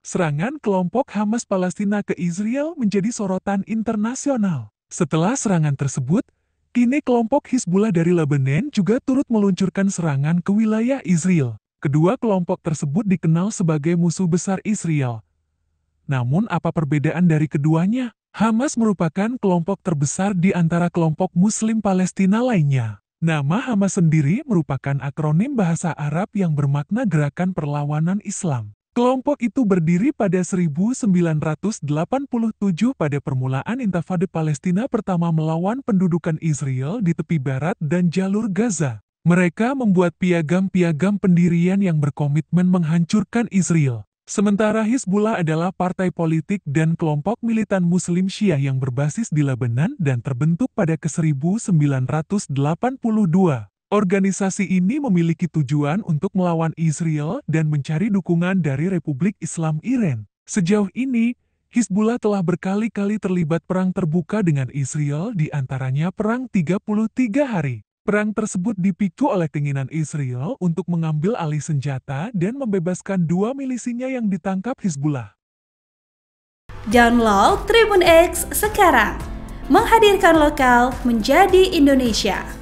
Serangan kelompok Hamas Palestina ke Israel menjadi sorotan internasional. Setelah serangan tersebut, kini kelompok Hizbullah dari Lebanon juga turut meluncurkan serangan ke wilayah Israel. Kedua kelompok tersebut dikenal sebagai musuh besar Israel. Namun apa perbedaan dari keduanya? Hamas merupakan kelompok terbesar di antara kelompok muslim Palestina lainnya. Nama Hamas sendiri merupakan akronim bahasa Arab yang bermakna Gerakan Perlawanan Islam. Kelompok itu berdiri pada 1987 pada permulaan intifada Palestina pertama melawan pendudukan Israel di tepi barat dan jalur Gaza. Mereka membuat piagam-piagam pendirian yang berkomitmen menghancurkan Israel. Sementara Hizbullah adalah partai politik dan kelompok militan Muslim Syiah yang berbasis di Lebanon dan terbentuk pada ke 1982. Organisasi ini memiliki tujuan untuk melawan Israel dan mencari dukungan dari Republik Islam Iran. Sejauh ini, Hizbullah telah berkali-kali terlibat perang terbuka dengan Israel di antaranya Perang 33 Hari. Perang tersebut dipicu oleh keinginan Israel untuk mengambil alih senjata dan membebaskan dua milisinya yang ditangkap Hizbullah. Download Tribun X sekarang, menghadirkan lokal menjadi Indonesia.